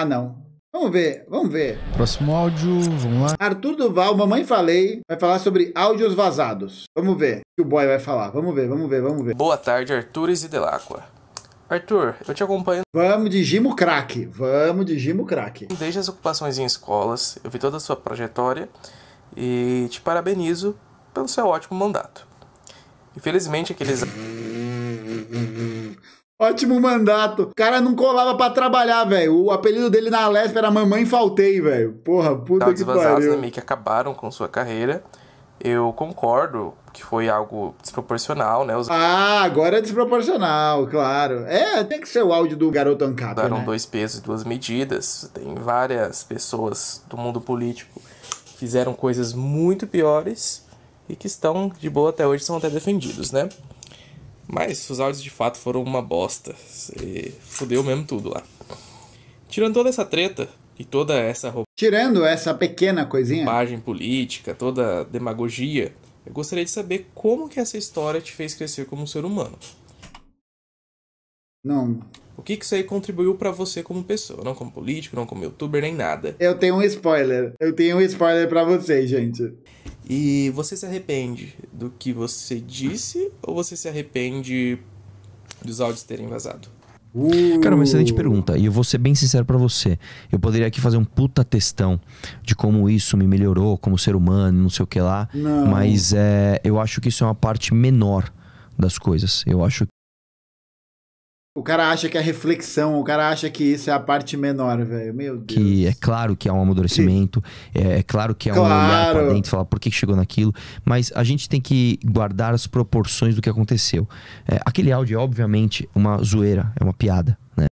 Ah, não. Vamos ver, vamos ver. Próximo áudio, vamos lá. Arthur Duval, mamãe falei, vai falar sobre áudios vazados. Vamos ver o que o boy vai falar. Vamos ver, vamos ver, vamos ver. Boa tarde, Arthur e Delacqua. Arthur, eu te acompanho. Vamos de Gimo Craque. Vamos de Gimo Craque. Desde as ocupações em escolas, eu vi toda a sua trajetória e te parabenizo pelo seu ótimo mandato. Infelizmente, aqueles. Ótimo mandato. O cara não colava para trabalhar, velho. O apelido dele na Lespa era Mamãe Faltei, velho. Porra, puta Dados que pariu. meio que acabaram com sua carreira. Eu concordo que foi algo desproporcional, né? Os... Ah, agora é desproporcional, claro. É, tem que ser o áudio do garoto Ancap, Daram né? dois pesos e duas medidas. Tem várias pessoas do mundo político que fizeram coisas muito piores e que estão de boa até hoje, são até defendidos, né? Mas os áudios de fato foram uma bosta. Você fudeu mesmo tudo lá. Tirando toda essa treta e toda essa roupa, Tirando essa pequena coisinha. Roupagem política, toda demagogia. Eu gostaria de saber como que essa história te fez crescer como um ser humano. Não, o que, que isso aí contribuiu para você como pessoa? Não como político, não como youtuber, nem nada. Eu tenho um spoiler. Eu tenho um spoiler para vocês, gente. E você se arrepende do que você disse ou você se arrepende dos áudios terem vazado? Uh. Cara, uma excelente pergunta. E eu vou ser bem sincero para você. Eu poderia aqui fazer um puta testão de como isso me melhorou como ser humano, não sei o que lá. Não. Mas é, eu acho que isso é uma parte menor das coisas. Eu acho o cara acha que é reflexão, o cara acha que isso é a parte menor, velho. Meu Deus. Que é claro que é um amadurecimento, que... É, é, claro que é claro. um olhar pra dentro, falar por que chegou naquilo, mas a gente tem que guardar as proporções do que aconteceu. É, aquele áudio é, obviamente, uma zoeira, é uma piada, né?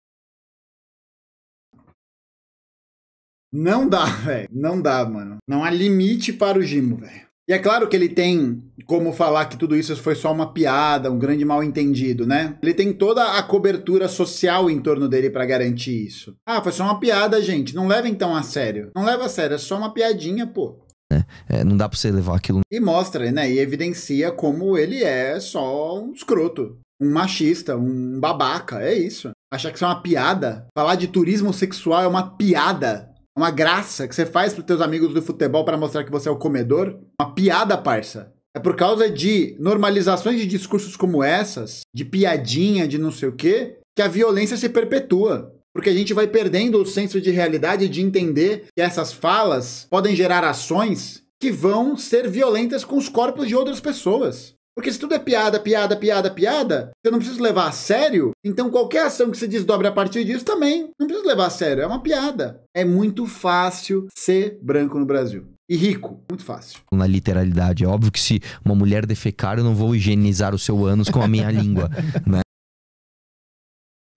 Não dá, velho. Não dá, mano. Não há limite para o Gimo, velho. E é claro que ele tem como falar que tudo isso foi só uma piada, um grande mal-entendido, né? Ele tem toda a cobertura social em torno dele para garantir isso. Ah, foi só uma piada, gente. Não leva então a sério. Não leva a sério, é só uma piadinha, pô. É, é, não dá pra você levar aquilo. E mostra, né? E evidencia como ele é só um escroto, um machista, um babaca. É isso. Achar que isso é uma piada. Falar de turismo sexual é uma piada uma graça que você faz os teus amigos do futebol para mostrar que você é o comedor, uma piada, parça. É por causa de normalizações de discursos como essas, de piadinha, de não sei o quê, que a violência se perpetua. Porque a gente vai perdendo o senso de realidade de entender que essas falas podem gerar ações que vão ser violentas com os corpos de outras pessoas. Porque se tudo é piada, piada, piada, piada, eu não preciso levar a sério, então qualquer ação que se desdobre a partir disso também não preciso levar a sério, é uma piada. É muito fácil ser branco no Brasil. E rico, muito fácil. Na literalidade, é óbvio que se uma mulher defecar, eu não vou higienizar o seu ânus com a minha língua, né?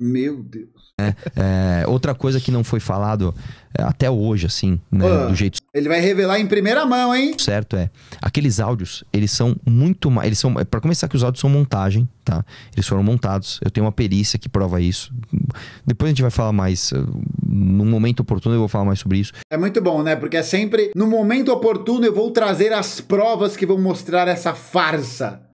Meu Deus. É, é, outra coisa que não foi falado é, até hoje, assim, né, do jeito. Ele vai revelar em primeira mão, hein? Certo, é. Aqueles áudios, eles são muito mais. Eles são. para começar, que os áudios são montagem, tá? Eles foram montados. Eu tenho uma perícia que prova isso. Depois a gente vai falar mais. Eh, no momento oportuno, eu vou falar mais sobre isso. É muito bom, né? Porque é sempre no momento oportuno eu vou trazer as provas que vão mostrar essa farsa.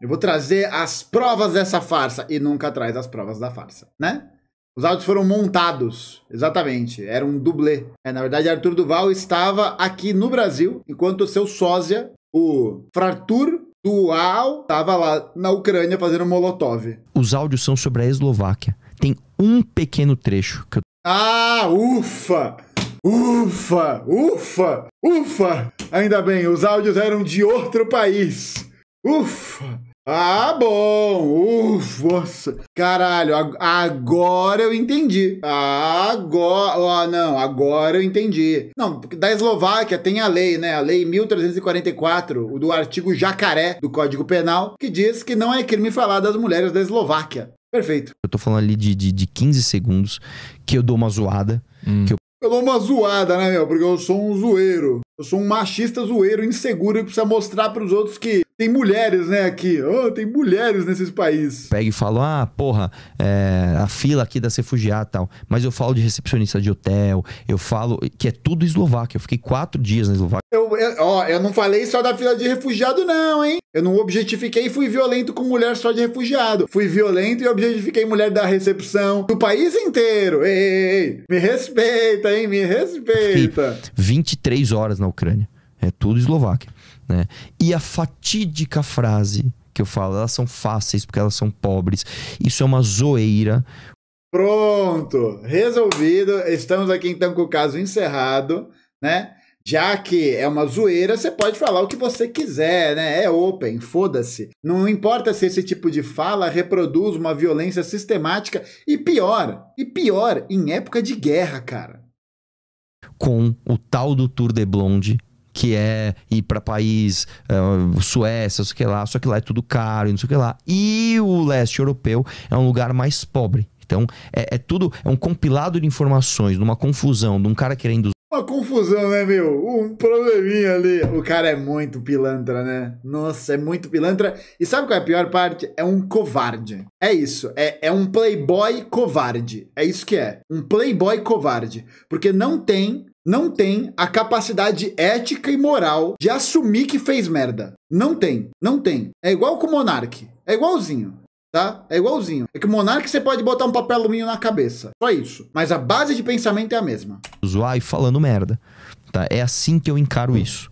Eu vou trazer as provas dessa farsa e nunca traz as provas da farsa, né? Os áudios foram montados, exatamente. Era um dublê. É, na verdade, Arthur Duval estava aqui no Brasil, enquanto seu sósia, o Fratur Dual, estava lá na Ucrânia fazendo molotov. Os áudios são sobre a Eslováquia. Tem um pequeno trecho que eu... Ah, ufa! Ufa! Ufa! Ufa! Ainda bem, os áudios eram de outro país. Ufa! Ah, bom! Uf, nossa. Caralho, agora eu entendi. Agora. Ah, não, agora eu entendi. Não, da Eslováquia tem a lei, né? A lei 1344, o do artigo jacaré do Código Penal, que diz que não é crime falar das mulheres da Eslováquia. Perfeito. Eu tô falando ali de, de, de 15 segundos que eu dou uma zoada. Hum. Que eu... eu dou uma zoada, né, meu? Porque eu sou um zoeiro. Eu sou um machista zoeiro, inseguro e precisa mostrar para os outros que tem mulheres, né, aqui. Oh, tem mulheres nesses países. Pega e fala, ah, porra, é, a fila aqui da Cefugiar e tal. Mas eu falo de recepcionista de hotel, eu falo que é tudo eslovaco. Eu fiquei quatro dias na Eslováquia. Eu, eu, ó, eu não falei só da fila de refugiado, não, hein? Eu não objetifiquei e fui violento com mulher só de refugiado. Fui violento e objetifiquei mulher da recepção do país inteiro. Ei, ei, ei. me respeita, hein? Me respeita. Fiquei 23 horas na Ucrânia. É tudo Eslováquia. Né? E a fatídica frase que eu falo, elas são fáceis porque elas são pobres. Isso é uma zoeira. Pronto, resolvido. Estamos aqui então com o caso encerrado, né? Já que é uma zoeira, você pode falar o que você quiser, né? É open, foda-se. Não importa se esse tipo de fala reproduz uma violência sistemática e pior, e pior, em época de guerra, cara com o tal do Tour de Blonde, que é ir para país uh, Suécia, sei que lá, só que lá é tudo caro, não sei o que lá. E o leste europeu é um lugar mais pobre. Então, é, é tudo, é um compilado de informações, de uma confusão, de um cara querendo uma confusão, né, meu? Um probleminha ali. O cara é muito pilantra, né? Nossa, é muito pilantra. E sabe qual é a pior parte? É um covarde. É isso. É, é um playboy covarde. É isso que é. Um playboy covarde. Porque não tem. Não tem a capacidade ética e moral de assumir que fez merda. Não tem, não tem. É igual com o Monark. É igualzinho tá? É igualzinho. É que o Monark você pode botar um papel alumínio na cabeça. Só isso. Mas a base de pensamento é a mesma. Zoar e falando merda. Tá? É assim que eu encaro isso.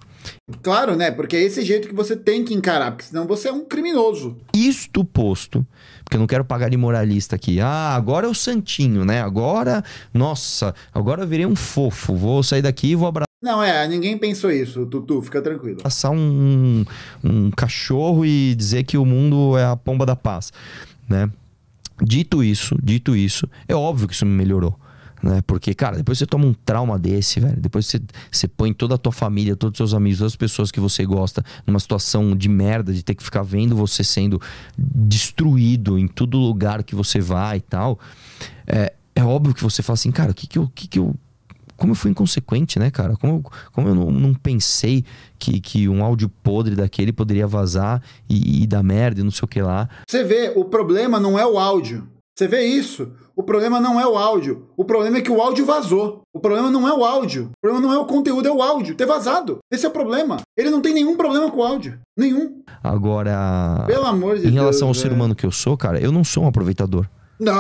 Claro, né? Porque é esse jeito que você tem que encarar, porque senão você é um criminoso. Isto posto, porque eu não quero pagar de moralista aqui. Ah, agora é o santinho, né? Agora, nossa, agora eu virei um fofo. Vou sair daqui e vou abraçar. Não, é, ninguém pensou isso, Tutu, fica tranquilo. Passar um, um cachorro e dizer que o mundo é a pomba da paz, né? Dito isso, dito isso, é óbvio que isso me melhorou. Né? Porque, cara, depois você toma um trauma desse, velho. Depois você, você põe toda a tua família, todos os seus amigos, todas as pessoas que você gosta numa situação de merda, de ter que ficar vendo você sendo destruído em todo lugar que você vai e tal. É, é óbvio que você fala assim, cara, o que que eu, que que eu como eu fui inconsequente, né, cara? Como, como eu não, não pensei que, que um áudio podre daquele poderia vazar e, e dar merda e não sei o que lá. Você vê, o problema não é o áudio. Você vê isso? O problema não é o áudio. O problema é que o áudio vazou. O problema não é o áudio. O problema não é o conteúdo, é o áudio. Ter vazado. Esse é o problema. Ele não tem nenhum problema com o áudio. Nenhum. Agora. Pelo amor de em Deus. Em relação ao né? ser humano que eu sou, cara, eu não sou um aproveitador. Não!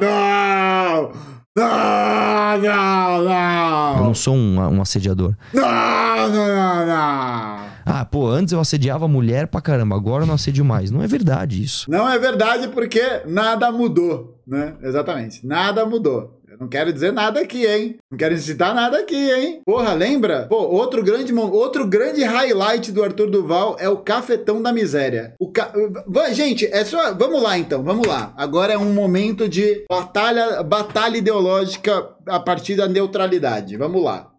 Não! Não, não, não. Eu não sou um, um assediador. Não, não, não, Ah, pô, antes eu assediava mulher pra caramba, agora eu não assedio mais. Não é verdade isso. Não é verdade porque nada mudou, né? Exatamente. Nada mudou. Eu não quero dizer nada aqui, hein? Não quero citar nada aqui, hein? Porra, lembra? Pô, outro grande, outro grande highlight do Arthur Duval é o cafetão da miséria. O ca... Gente, é só. Vamos lá então, vamos lá. Agora é um momento de batalha, batalha ideológica a partir da neutralidade. Vamos lá.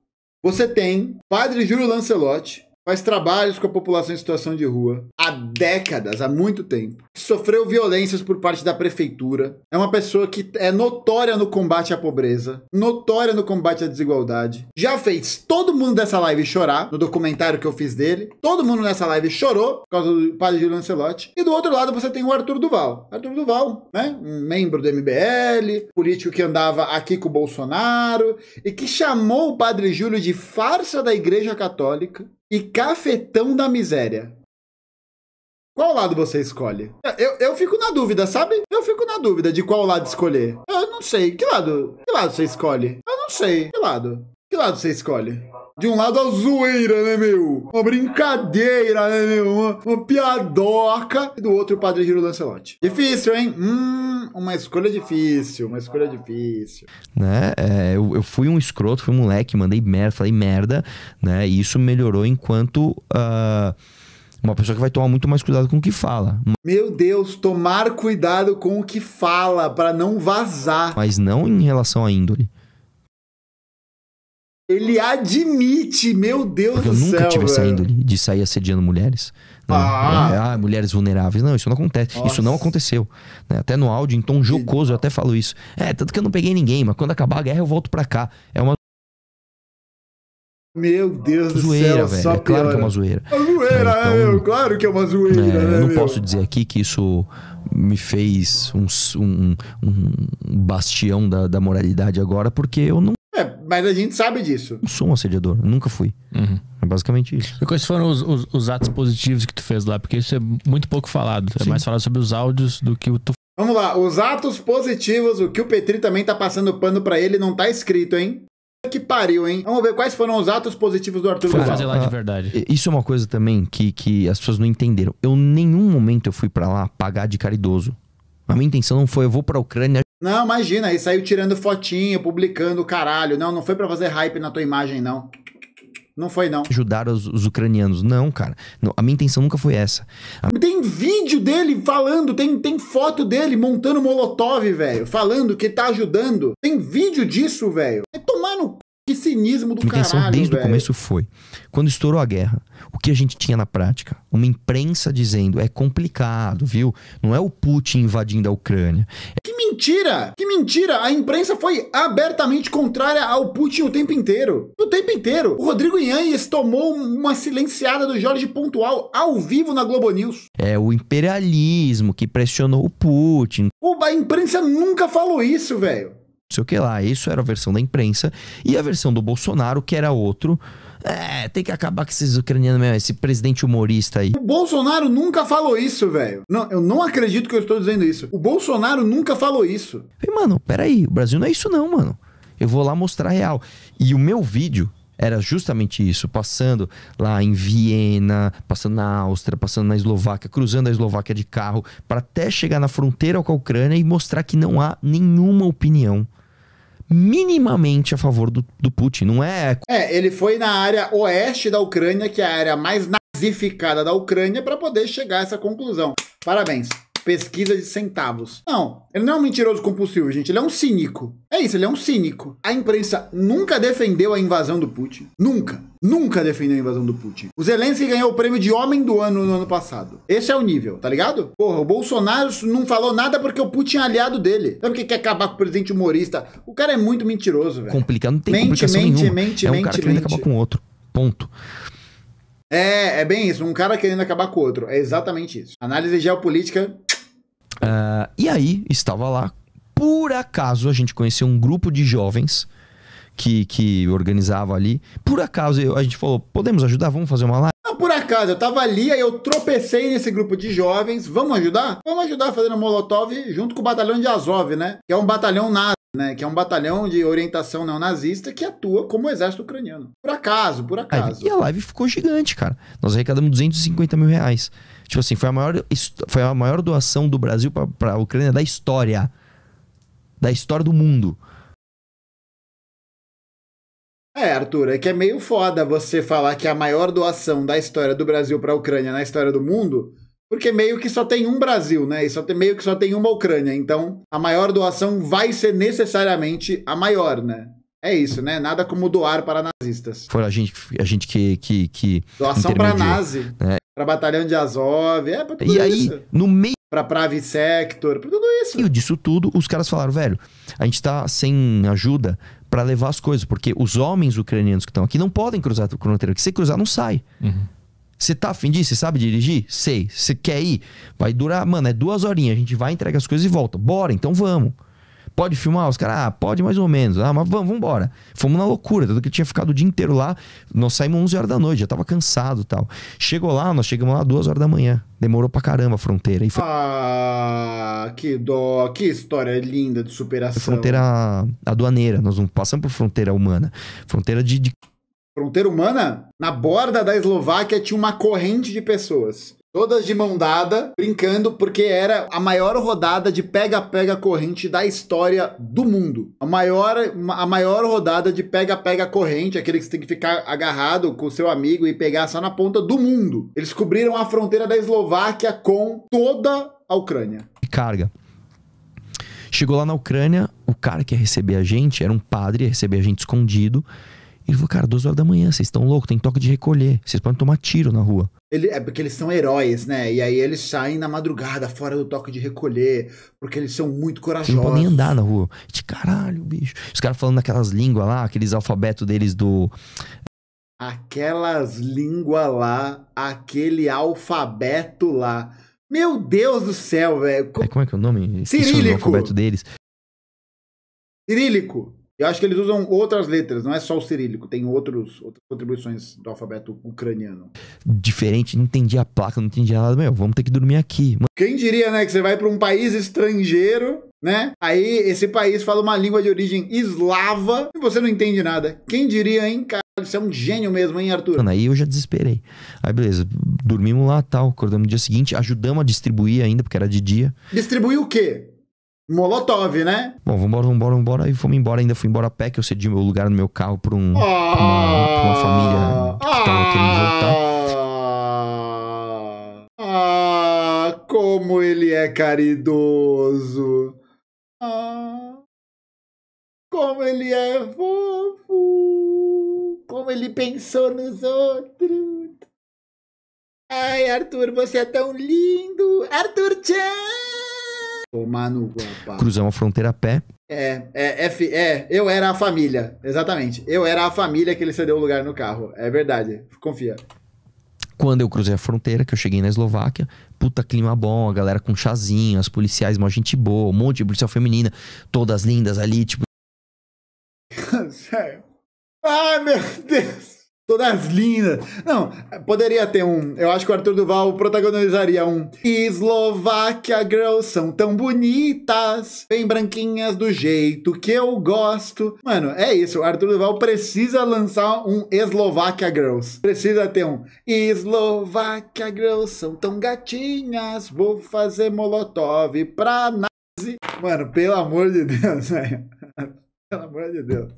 Você tem Padre Júlio Lancelotti, faz trabalhos com a população em situação de rua há décadas, há muito tempo. Sofreu violências por parte da prefeitura. É uma pessoa que é notória no combate à pobreza, notória no combate à desigualdade. Já fez todo mundo dessa live chorar no documentário que eu fiz dele. Todo mundo nessa live chorou por causa do padre Júlio Lancelotti. E do outro lado você tem o Arthur Duval. Arthur Duval, né? Um membro do MBL, político que andava aqui com o Bolsonaro e que chamou o padre Júlio de farsa da Igreja Católica e Cafetão da Miséria. Qual lado você escolhe? Eu, eu fico na dúvida, sabe? Eu fico na dúvida de qual lado escolher. Eu não sei. Que lado? Que lado você escolhe? Eu não sei. Que lado? Que lado você escolhe? De um lado a zoeira, né, meu? Uma brincadeira, né, meu? Uma, uma piadoca. E do outro o Padre Hiro Lancelotti. Difícil, hein? Hum, uma escolha difícil, uma escolha difícil. Né? É, eu, eu, fui um escroto, fui um moleque, mandei merda, falei merda, né? E isso melhorou enquanto... Uh uma pessoa que vai tomar muito mais cuidado com o que fala. Meu Deus, tomar cuidado com o que fala para não vazar. Mas não em relação à índole. Ele admite, meu Deus Porque do céu. Eu nunca tive saindo de sair assediando mulheres. Né? Ah. É, ah. mulheres vulneráveis. Não, isso não acontece. Nossa. Isso não aconteceu. Né? Até no áudio, em tom jocoso, eu até falo isso. É, tanto que eu não peguei ninguém, mas quando acabar a guerra eu volto pra cá. É uma. Meu Deus zoeira, do céu, velho. É, é, né? então, é claro que é uma zoeira. Uma zoeira, é, então, meu, claro que é uma zoeira. É, né, eu não meu? posso dizer aqui que isso me fez um, um, um bastião da, da moralidade agora, porque eu não é, mas a gente sabe disso. Não sou um assediador, nunca fui. Uhum. É basicamente isso. E quais foram os, os, os, atos positivos que tu fez lá? Porque isso é muito pouco falado. É Sim. É mais falado sobre os áudios do que o tu. Vamos lá, os atos positivos, o que o Petri também tá passando pano para ele, não tá escrito, hein? Que pariu, hein? Vamos ver quais foram os atos positivos do Arthur Foi fazer lá de ah, verdade. Isso é uma coisa também que, que as pessoas não entenderam. Eu, em nenhum momento, eu fui para lá pagar de caridoso. A minha intenção não foi, eu vou pra Ucrânia não, imagina, aí saiu tirando fotinho, publicando, caralho. Não, não foi para fazer hype na tua imagem, não. Não foi, não. Ajudar os, os ucranianos. Não, cara. Não, a minha intenção nunca foi essa. A... Tem vídeo dele falando, tem, tem foto dele montando molotov, velho. Falando que tá ajudando. Tem vídeo disso, velho. É que cinismo do a intenção desde o começo foi, quando estourou a guerra, o que a gente tinha na prática? Uma imprensa dizendo, é complicado, viu? Não é o Putin invadindo a Ucrânia. Que mentira! Que mentira! A imprensa foi abertamente contrária ao Putin o tempo inteiro. O tempo inteiro. O Rodrigo Yanhes tomou uma silenciada do Jorge Pontual ao vivo na Globo News. É o imperialismo que pressionou o Putin. O, a imprensa nunca falou isso, velho não sei o que lá. Isso era a versão da imprensa. E a versão do Bolsonaro, que era outro. É, tem que acabar com esses ucranianos mesmo, esse presidente humorista aí. O Bolsonaro nunca falou isso, velho. Não, eu não acredito que eu estou dizendo isso. O Bolsonaro nunca falou isso. E, mano, peraí, o Brasil não é isso não, mano. Eu vou lá mostrar real. E o meu vídeo era justamente isso, passando lá em Viena, passando na Áustria, passando na Eslováquia, cruzando a Eslováquia de carro, para até chegar na fronteira com a Ucrânia e mostrar que não há nenhuma opinião minimamente a favor do, do Putin, não é? É, ele foi na área oeste da Ucrânia, que é a área mais nazificada da Ucrânia, para poder chegar a essa conclusão. Parabéns pesquisa de centavos. Não, ele não é um mentiroso compulsivo, gente. Ele é um cínico. É isso, ele é um cínico. A imprensa nunca defendeu a invasão do Putin. Nunca. Nunca defendeu a invasão do Putin. O Zelensky ganhou o prêmio de homem do ano no ano passado. Esse é o nível, tá ligado? Porra, o Bolsonaro não falou nada porque o Putin é aliado dele. Sabe então, o que quer acabar com o presidente humorista? O cara é muito mentiroso, velho. Complicado, não tem mente, complicação mente, nenhuma. Mente, é um mente, cara querendo acabar com outro. Ponto. É, é bem isso. Um cara querendo acabar com o outro. É exatamente isso. Análise geopolítica Uh, e aí, estava lá. Por acaso, a gente conheceu um grupo de jovens que, que organizava ali. Por acaso, a gente falou, podemos ajudar? Vamos fazer uma live? Não, por acaso, eu tava ali, aí eu tropecei nesse grupo de jovens. Vamos ajudar? Vamos ajudar fazendo Molotov junto com o batalhão de Azov, né? Que é um batalhão nazi né, que é um batalhão de orientação neonazista que atua como exército ucraniano. Por acaso, por acaso. E a live ficou gigante, cara. Nós arrecadamos 250 mil reais. Tipo assim, foi a maior, foi a maior doação do Brasil para a Ucrânia da história. Da história do mundo. É, Arthur, é que é meio foda você falar que a maior doação da história do Brasil para a Ucrânia na história do mundo porque meio que só tem um Brasil, né? E só tem, meio que só tem uma Ucrânia. Então, a maior doação vai ser necessariamente a maior, né? É isso, né? Nada como doar para nazistas. Foi a gente, a gente que. que, que doação para nazi. Né? Para batalhão de Azov. É, pra tudo e isso. E aí, no meio. Para Pravi Sector, para tudo isso. E disso tudo, os caras falaram, velho, a gente tá sem ajuda para levar as coisas, porque os homens ucranianos que estão aqui não podem cruzar o fronteira, que se cruzar não sai. Uhum. Você tá afim disso? Você sabe dirigir? Sei. Você quer ir? Vai durar, mano, é duas horinhas. A gente vai, entrega as coisas e volta. Bora, então vamos. Pode filmar? Os caras, ah, pode mais ou menos. Ah, mas vamos, embora. Fomos na loucura, tanto que tinha ficado o dia inteiro lá. Nós saímos 11 horas da noite, já tava cansado tal. Chegou lá, nós chegamos lá 2 horas da manhã. Demorou pra caramba a fronteira. E foi... Ah, que dó, que história linda de superação. A fronteira aduaneira, nós não passamos por fronteira humana. Fronteira de, de Fronteira humana, na borda da Eslováquia tinha uma corrente de pessoas. Todas de mão dada, brincando, porque era a maior rodada de pega-pega corrente da história do mundo. A maior, a maior rodada de pega-pega corrente, aquele que você tem que ficar agarrado com o seu amigo e pegar só na ponta do mundo. Eles cobriram a fronteira da Eslováquia com toda a Ucrânia. Carga. Chegou lá na Ucrânia, o cara que ia receber a gente era um padre, ia receber a gente escondido. Ele falou, cara, duas horas da manhã, vocês estão loucos, tem toque de recolher, vocês podem tomar tiro na rua. Ele, é porque eles são heróis, né? E aí eles saem na madrugada, fora do toque de recolher, porque eles são muito corajosos. Eles não podem andar na rua. De caralho, bicho. Os caras falando aquelas línguas lá, aqueles alfabetos deles do... Aquelas línguas lá, aquele alfabeto lá. Meu Deus do céu, velho. Co... É, como é que é o nome? Cirílico. o alfabeto deles. Cirílico. Eu acho que eles usam outras letras, não é só o cirílico, tem outros, outras contribuições do alfabeto ucraniano. Diferente, não entendi a placa, não entendi nada, meu, vamos ter que dormir aqui. Quem diria, né, que você vai para um país estrangeiro, né? Aí esse país fala uma língua de origem eslava e você não entende nada. Quem diria, hein, cara? Você é um gênio mesmo, hein, Arthur? Mano, aí eu já desesperei. Aí, beleza, dormimos lá, tal, acordamos no dia seguinte, ajudamos a distribuir ainda, porque era de dia. Distribuir o quê? Molotov, né? Bom, vambora, vambora, vambora. E fomos embora. Ainda fui embora a pé, que eu cedi meu lugar no meu carro pra, um, pra, uma, pra uma, ah! família que ah, tava querendo ah! voltar. Ah, como ele é caridoso. Ah, como ele é fofo. Como ele pensou nos outros. Ai, Arthur, você é tão lindo. Arthur Chan! Tomar no Guapá. Cruzar uma fronteira a pé. É, é, é é, eu era a família, exatamente. Eu era a família que ele cedeu o lugar no carro. É verdade, confia. Quando eu cruzei a fronteira, que eu cheguei na Eslováquia, puta clima bom, a galera com chazinho, as policiais, uma gente boa, um monte de policial feminina, todas lindas ali, tipo. Sério. Ai, meu Deus! Todas lindas. Não, poderia ter um. Eu acho que o Arthur Duval protagonizaria um. Eslováquia Girls são tão bonitas, bem branquinhas do jeito que eu gosto. Mano, é isso. O Arthur Duval precisa lançar um Eslováquia Girls. Precisa ter um. Eslováquia Girls são tão gatinhas, vou fazer molotov pra nazi. Mano, pelo amor de Deus, velho. Pelo amor de Deus.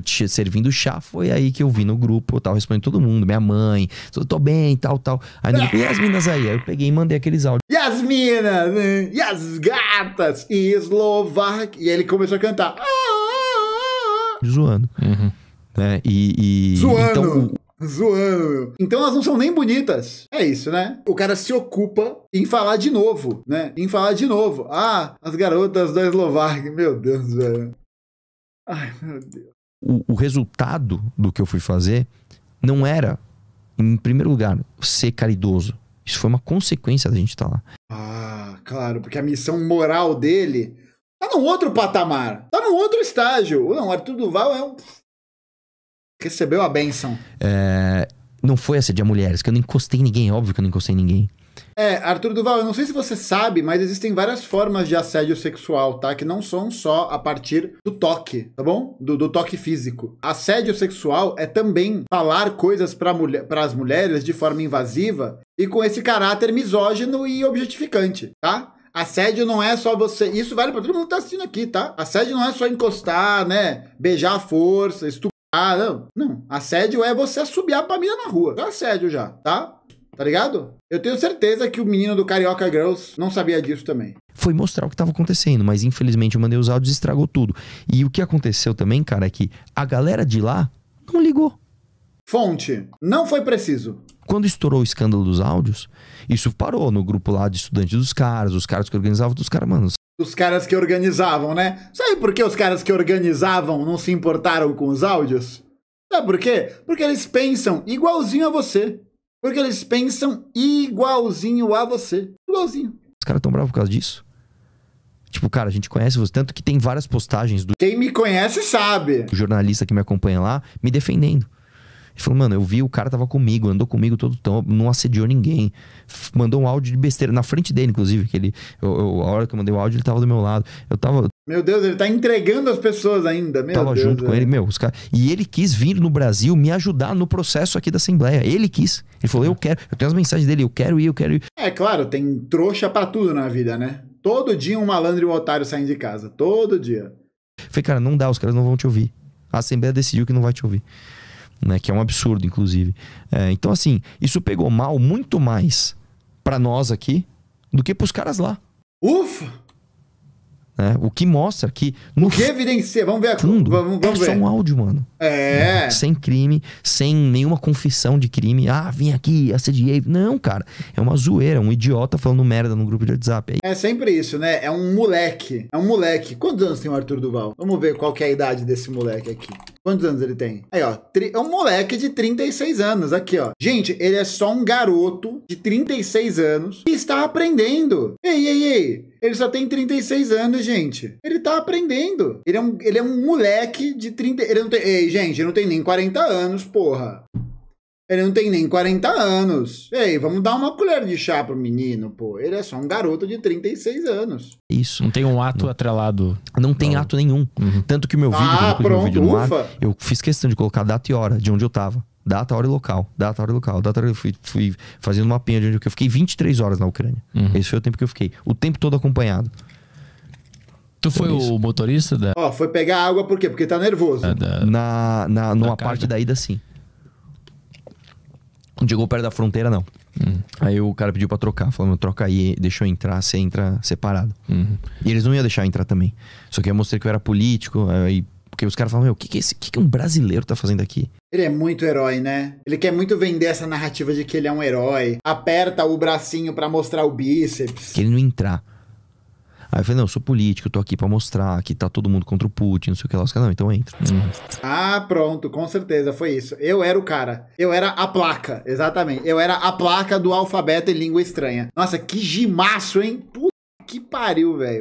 Tipo, servindo chá, foi aí que eu vi no grupo, eu tava respondendo todo mundo, minha mãe, eu tô bem, tal, tal. Aí no grupo, e as minas aí? Aí eu peguei e mandei aqueles áudios. E as minas, e as gatas, e eslovaca E ele começou a cantar. Zoando. Uhum. Né? E, e... Zoando. Então, o... Zoando. Então elas não são nem bonitas. É isso, né? O cara se ocupa em falar de novo, né? Em falar de novo. Ah, as garotas da Eslováquia. Meu Deus, velho. Ai, meu Deus o, o resultado do que eu fui fazer não era, em primeiro lugar, ser caridoso. Isso foi uma consequência da gente estar tá lá. Ah, claro, porque a missão moral dele tá num outro patamar, tá num outro estágio. Não, Arthur Duval é um. Recebeu a benção. É, não foi a mulheres, que eu não encostei em ninguém, óbvio que eu não encostei em ninguém. É, Arthur Duval, eu não sei se você sabe, mas existem várias formas de assédio sexual, tá? Que não são só a partir do toque, tá bom? Do, do toque físico. Assédio sexual é também falar coisas para mulher, as mulheres de forma invasiva e com esse caráter misógino e objetificante, tá? Assédio não é só você. Isso vale para todo mundo que tá assistindo aqui, tá? Assédio não é só encostar, né? Beijar à força, estuprar. não. Não. Assédio é você assobiar pra mina na rua. É assédio já, tá? Tá ligado? Eu tenho certeza que o menino do Carioca Girls não sabia disso também. Foi mostrar o que estava acontecendo, mas infelizmente eu mandei os áudios e estragou tudo. E o que aconteceu também, cara, é que a galera de lá não ligou. Fonte, não foi preciso. Quando estourou o escândalo dos áudios, isso parou no grupo lá de estudantes dos caras, os caras que organizavam dos caras, mano. Os caras que organizavam, né? Sabe por que os caras que organizavam não se importaram com os áudios? Sabe por quê? Porque eles pensam igualzinho a você. Porque eles pensam igualzinho a você. Igualzinho. Os caras tão bravos por causa disso? Tipo, cara, a gente conhece você. Tanto que tem várias postagens do. Quem me conhece sabe. O jornalista que me acompanha lá me defendendo. Ele falou, mano, eu vi, o cara tava comigo, andou comigo todo tão, não assediou ninguém. Mandou um áudio de besteira na frente dele, inclusive, que ele. Eu, eu, a hora que eu mandei o áudio, ele tava do meu lado. Eu tava. Meu Deus, ele tá entregando as pessoas ainda, meu Tava Deus junto Deus. com é. ele, meu, os caras. E ele quis vir no Brasil me ajudar no processo aqui da Assembleia. Ele quis. Ele falou, eu quero. Eu tenho as mensagens dele, eu quero ir, eu quero ir. É claro, tem trouxa pra tudo na vida, né? Todo dia um malandro e um otário saem de casa. Todo dia. Falei, cara, não dá, os caras não vão te ouvir. A Assembleia decidiu que não vai te ouvir. Né? Que é um absurdo, inclusive. É, então, assim, isso pegou mal muito mais para nós aqui do que pros caras lá. Ufa! Né? O que mostra que. No o que evidencia? Vamos ver a fundo, vamos, vamos é ver. só um áudio, mano. É. Né? Sem crime, sem nenhuma confissão de crime. Ah, vim aqui, assediei. Não, cara. É uma zoeira, um idiota falando merda no grupo de WhatsApp. É, é sempre isso, né? É um moleque. É um moleque. Quantos anos tem o Arthur Duval? Vamos ver qual é a idade desse moleque aqui. Quantos anos ele tem? Aí, ó. É um moleque de 36 anos. Aqui, ó. Gente, ele é só um garoto de 36 anos que está aprendendo. Ei, ei, ei. Ele só tem 36 anos, gente. Ele tá aprendendo. Ele é um, ele é um moleque de 30. Ele não tem. Ei, gente, ele não tem nem 40 anos, porra. Ele não tem nem 40 anos. Ei, vamos dar uma colher de chá pro menino, pô. Ele é só um garoto de 36 anos. Isso. Não tem um ato não. atrelado. Não tem não. ato nenhum. Uhum. Tanto que o meu vídeo, ah, pronto, meu vídeo ufa. Ar, eu fiz questão de colocar data e hora de onde eu tava. Data, hora e local. Data, hora e local. Data, hora e... Fui, fui fazendo uma pena de onde eu fiquei 23 horas na Ucrânia. Uhum. Esse foi o tempo que eu fiquei. O tempo todo acompanhado. Tu foi o motorista da. Ó, oh, foi pegar água por quê? Porque tá nervoso. É, da... Na, na, numa da parte da ida, sim. Chegou perto da fronteira, não. Uhum. Aí o cara pediu pra trocar. Falou, meu, troca aí, deixa eu entrar, você entra separado. Uhum. E eles não iam deixar entrar também. Só que eu mostrei que eu era político, aí porque os caras falam, meu, o que, que, é que, que um brasileiro tá fazendo aqui? Ele é muito herói, né? Ele quer muito vender essa narrativa de que ele é um herói. Aperta o bracinho para mostrar o bíceps. Que ele não entrar. Aí eu falei, não, eu sou político, eu tô aqui para mostrar que tá todo mundo contra o Putin, não sei o que lá. Os caras, não, então entra. Hum. Ah, pronto, com certeza, foi isso. Eu era o cara. Eu era a placa, exatamente. Eu era a placa do alfabeto em língua estranha. Nossa, que gimaço, hein? Puta que pariu, velho.